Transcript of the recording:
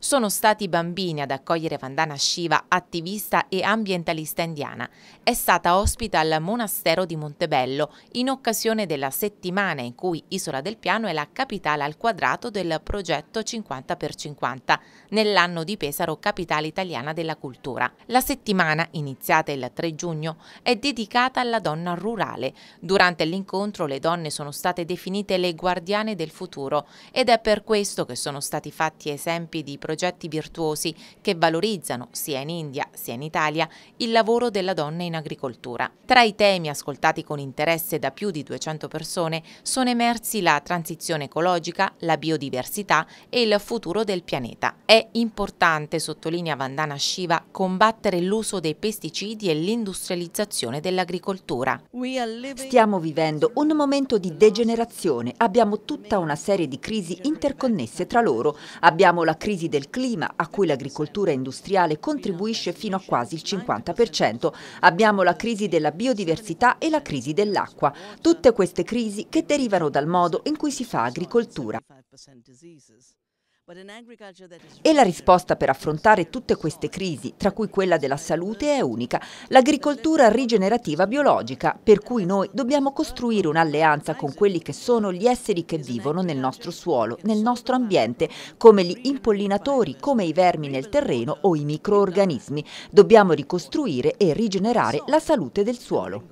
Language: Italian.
Sono stati i bambini ad accogliere Vandana Shiva, attivista e ambientalista indiana. È stata ospita al monastero di Montebello in occasione della settimana in cui Isola del Piano è la capitale al quadrato del progetto 50x50 nell'anno di Pesaro Capitale Italiana della Cultura. La settimana, iniziata il 3 giugno, è dedicata alla donna rurale. Durante l'incontro le donne sono state definite le guardiane del futuro ed è per questo che sono stati fatti esempi di progetti progetti virtuosi che valorizzano, sia in India sia in Italia, il lavoro della donna in agricoltura. Tra i temi ascoltati con interesse da più di 200 persone sono emersi la transizione ecologica, la biodiversità e il futuro del pianeta. È importante, sottolinea Vandana Shiva, combattere l'uso dei pesticidi e l'industrializzazione dell'agricoltura. Stiamo vivendo un momento di degenerazione, abbiamo tutta una serie di crisi interconnesse tra loro, abbiamo la crisi del del clima, a cui l'agricoltura industriale contribuisce fino a quasi il 50%. Abbiamo la crisi della biodiversità e la crisi dell'acqua. Tutte queste crisi che derivano dal modo in cui si fa agricoltura. E la risposta per affrontare tutte queste crisi, tra cui quella della salute, è unica, l'agricoltura rigenerativa biologica, per cui noi dobbiamo costruire un'alleanza con quelli che sono gli esseri che vivono nel nostro suolo, nel nostro ambiente, come gli impollinatori, come i vermi nel terreno o i microorganismi. Dobbiamo ricostruire e rigenerare la salute del suolo.